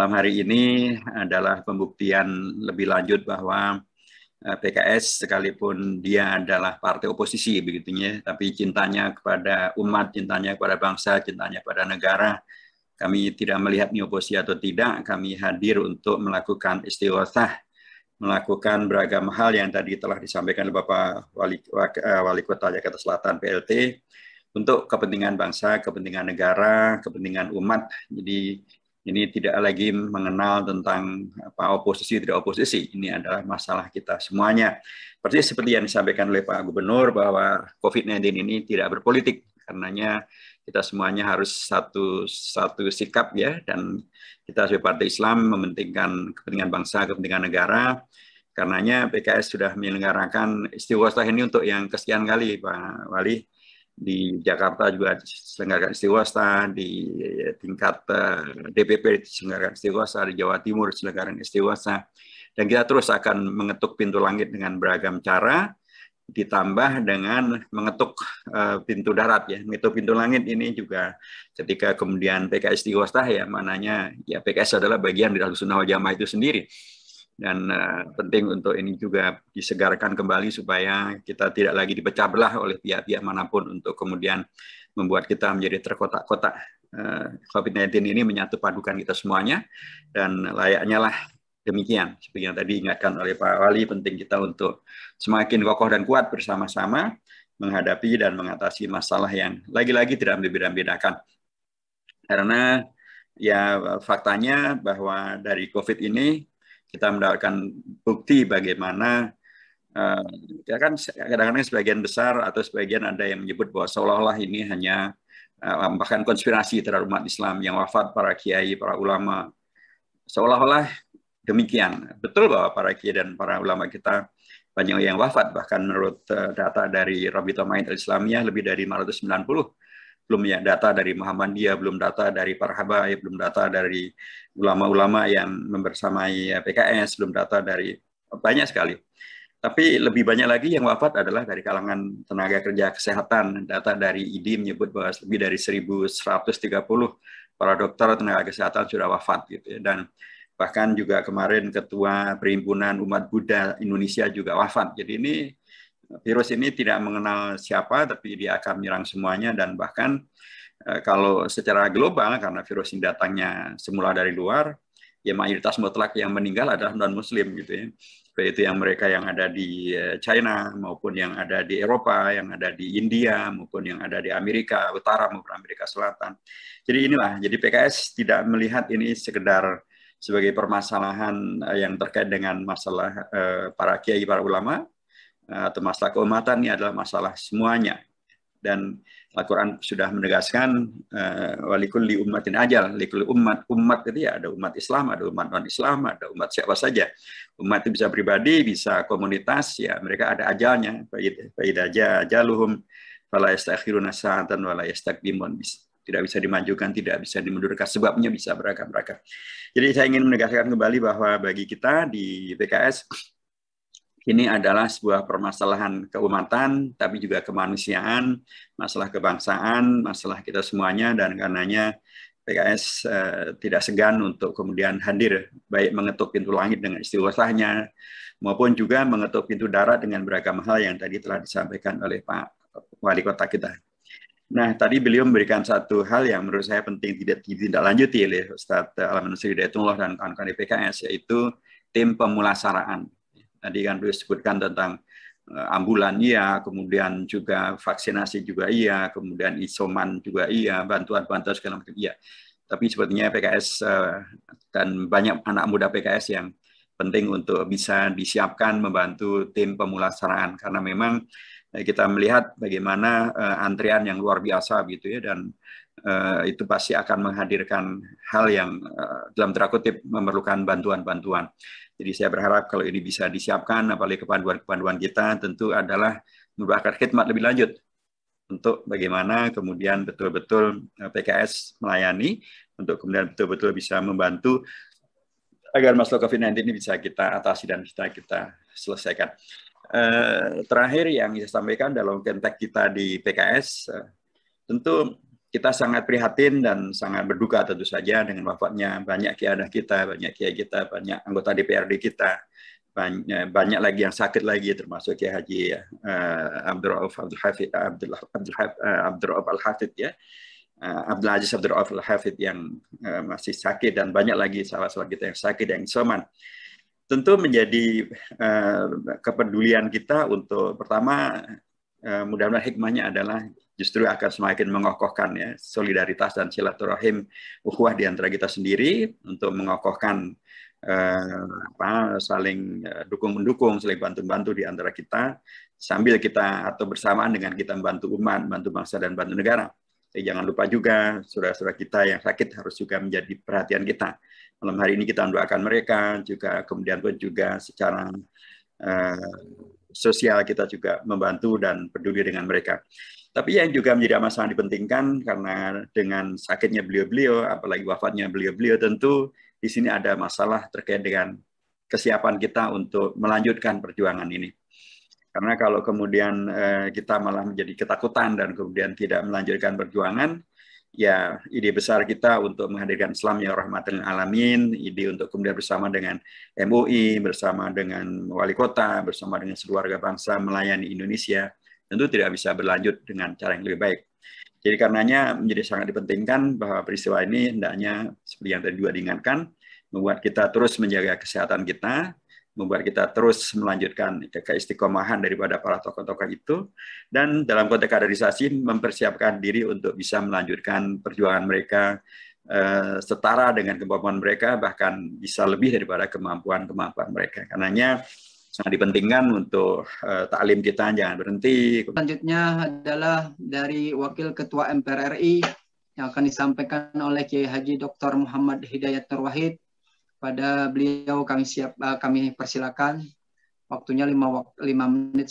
malam hari ini adalah pembuktian lebih lanjut bahwa eh, PKS sekalipun dia adalah partai oposisi begitunya, tapi cintanya kepada umat, cintanya kepada bangsa, cintanya kepada negara, kami tidak melihat oposisi atau tidak, kami hadir untuk melakukan istiwasah, melakukan beragam hal yang tadi telah disampaikan oleh Bapak Wali, eh, Wali Kota Jakarta Selatan PLT untuk kepentingan bangsa, kepentingan negara, kepentingan umat. Jadi ini tidak lagi mengenal tentang apa oposisi tidak oposisi. Ini adalah masalah kita semuanya. Persis seperti yang disampaikan oleh Pak Gubernur bahwa COVID-19 ini tidak berpolitik. Karenanya kita semuanya harus satu satu sikap ya dan kita sebagai partai Islam mementingkan kepentingan bangsa, kepentingan negara. Karenanya PKS sudah menyelenggarakan istiwa ini untuk yang kesekian kali Pak Wali di Jakarta juga diselenggarakan istiwasta, di eh, tingkat eh, DPP diselenggarakan istiwasta, di Jawa Timur diselenggarakan istiwasta. Dan kita terus akan mengetuk pintu langit dengan beragam cara, ditambah dengan mengetuk uh, pintu darat ya. Mengetuk pintu langit ini juga ketika kemudian PKS istiwasta ya, mananya ya PKS adalah bagian dari Sunnah Jamaah itu sendiri dan uh, penting untuk ini juga disegarkan kembali supaya kita tidak lagi dipecah belah oleh pihak-pihak manapun untuk kemudian membuat kita menjadi terkotak-kotak. Uh, eh, COVID-19 ini menyatu padukan kita semuanya dan layaknya lah demikian. Seperti yang tadi ingatkan oleh Pak Wali, penting kita untuk semakin kokoh dan kuat bersama-sama menghadapi dan mengatasi masalah yang lagi-lagi tidak membedakan. Karena ya faktanya bahwa dari COVID ini kita mendapatkan bukti bagaimana uh, ya kan kadang-kadang sebagian besar atau sebagian ada yang menyebut bahwa seolah-olah ini hanya uh, bahkan konspirasi terhadap umat Islam yang wafat para kiai, para ulama seolah-olah demikian. Betul bahwa para kiai dan para ulama kita banyak yang wafat bahkan menurut eh, data dari Rabita Maid Islamiyah lebih dari 590 belum ya data dari Muhammadiyah, belum data dari para habaib, belum data dari ulama-ulama yang membersamai eh, PKS, belum data dari banyak sekali. Tapi lebih banyak lagi yang wafat adalah dari kalangan tenaga kerja kesehatan. Data dari IDI menyebut bahwa lebih dari 1.130 para dokter tenaga kesehatan sudah wafat gitu ya. Dan bahkan juga kemarin ketua perhimpunan umat Buddha Indonesia juga wafat. Jadi ini Virus ini tidak mengenal siapa, tapi dia akan menyerang semuanya dan bahkan eh, kalau secara global karena virus ini datangnya semula dari luar, ya mayoritas mutlak yang meninggal adalah non muslim gitu ya baik itu yang mereka yang ada di eh, China maupun yang ada di Eropa yang ada di India maupun yang ada di Amerika Utara maupun Amerika Selatan jadi inilah jadi PKS tidak melihat ini sekedar sebagai permasalahan eh, yang terkait dengan masalah para kiai para ulama atau nah, masalah keumatan ini adalah masalah semuanya. Dan Al-Quran sudah menegaskan eh, walikul li ummatin ajal, likul umat umat itu ya ada umat Islam, ada umat non Islam, ada umat siapa saja. Umat itu bisa pribadi, bisa komunitas, ya mereka ada ajalnya. aja ajaluhum, fala yastakhiruna sa'atan, wala yastakdimun. Tidak bisa dimajukan, tidak bisa dimundurkan, sebabnya bisa beragam-ragam. Jadi saya ingin menegaskan kembali bahwa bagi kita di PKS, ini adalah sebuah permasalahan keumatan, tapi juga kemanusiaan, masalah kebangsaan, masalah kita semuanya, dan karenanya PKS uh, eh, tidak segan untuk kemudian hadir, baik mengetuk pintu langit dengan istilahnya, maupun juga mengetuk pintu darat dengan beragam hal yang tadi telah disampaikan oleh Pak Wali Kota kita. Nah, tadi beliau memberikan satu hal yang menurut saya penting tidak tidak lanjuti oleh Ustadz eh, Alamin Sri Hidayatullah dan kawan-kawan di PKS, yaitu tim pemulasaraan Tadi kan Luis sebutkan tentang eh, ambulan iya, kemudian juga vaksinasi juga iya, kemudian isoman juga iya, bantuan-bantuan segala macam iya. Tapi sepertinya PKS eh, dan banyak anak muda PKS yang penting untuk bisa disiapkan membantu tim pemulasaraan karena memang eh, kita melihat bagaimana antrian yang luar biasa gitu ya dan itu pasti akan menghadirkan hal yang dalam tanda kutip memerlukan bantuan-bantuan. Jadi saya berharap kalau ini bisa disiapkan, apalagi kepanduan-kepanduan kita tentu adalah merupakan khidmat lebih lanjut untuk bagaimana kemudian betul-betul eh, PKS melayani, untuk kemudian betul-betul bisa membantu agar masalah COVID-19 ini bisa kita atasi dan bisa kita selesaikan. Eh, terakhir yang saya sampaikan dalam konteks kita di PKS, eh, tentu kita sangat prihatin dan sangat berduka tentu saja dengan wafatnya banyak kiai kita, banyak kiai kita, banyak anggota DPRD kita, banyak, banyak lagi yang sakit lagi termasuk Kiai Haji uh, Abdul Rauf Abdul Hafid eh, Abdul Al Hafid eh, ya. Uh, Abdul Aziz Abdul Rauf Al Hafid yang uh, masih sakit dan banyak lagi sahabat-sahabat kita yang sakit yang soman Tentu menjadi uh, kepedulian kita untuk pertama uh, mudah-mudahan hikmahnya adalah justru akan semakin mengokohkan ya solidaritas dan silaturahim ukhuwah di antara kita sendiri untuk mengokohkan eh, apa saling eh, dukung mendukung saling bantu bantu di antara kita sambil kita atau bersamaan dengan kita membantu umat bantu bangsa dan bantu negara Jadi jangan lupa juga saudara-saudara kita yang sakit harus juga menjadi perhatian kita. Malam hari ini kita mendoakan mereka, juga kemudian pun juga secara eh, sosial kita juga membantu dan peduli dengan mereka. Tapi yang juga menjadi masalah dipentingkan karena dengan sakitnya beliau-beliau, apalagi wafatnya beliau-beliau, tentu di sini ada masalah terkait dengan kesiapan kita untuk melanjutkan perjuangan ini. Karena kalau kemudian eh, kita malah menjadi ketakutan dan kemudian tidak melanjutkan perjuangan, ya ide besar kita untuk menghadirkan Islam yang rahmatil alamin, ide untuk kemudian bersama dengan MUI, bersama dengan wali kota, bersama dengan seluruh warga bangsa melayani Indonesia, tentu tidak bisa berlanjut dengan cara yang lebih baik. Jadi karenanya menjadi sangat dipentingkan bahwa peristiwa ini hendaknya seperti yang tadi juga diingatkan, membuat kita terus menjaga kesehatan kita, membuat kita terus melanjutkan keistiqomahan daripada para tokoh-tokoh itu, dan dalam konteks kaderisasi mempersiapkan diri untuk bisa melanjutkan perjuangan mereka eh, setara dengan kemampuan mereka, bahkan bisa lebih daripada kemampuan-kemampuan mereka. Karenanya sangat dipentingkan untuk uh, taklim kita jangan berhenti. Selanjutnya adalah dari Wakil Ketua MPR RI yang akan disampaikan oleh Kiai Haji Dr. Muhammad Hidayat Nur Wahid. Pada beliau kami siap uh, kami persilakan. Waktunya 5 lima menit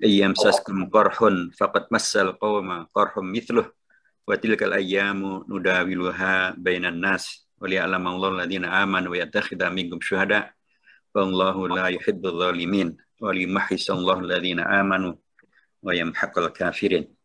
yamsaskum oh, oh. qarhun faqad massal qawma qarhum mithluh wa tilkal ayyamu nudawiluha bainan nas wa liya'lamallahu alladhina amanu wa yattakhidha minkum syuhada wallahu la yuhibbul zalimin wa limahhisallahu alladhina amanu wa yamhaqul kafirin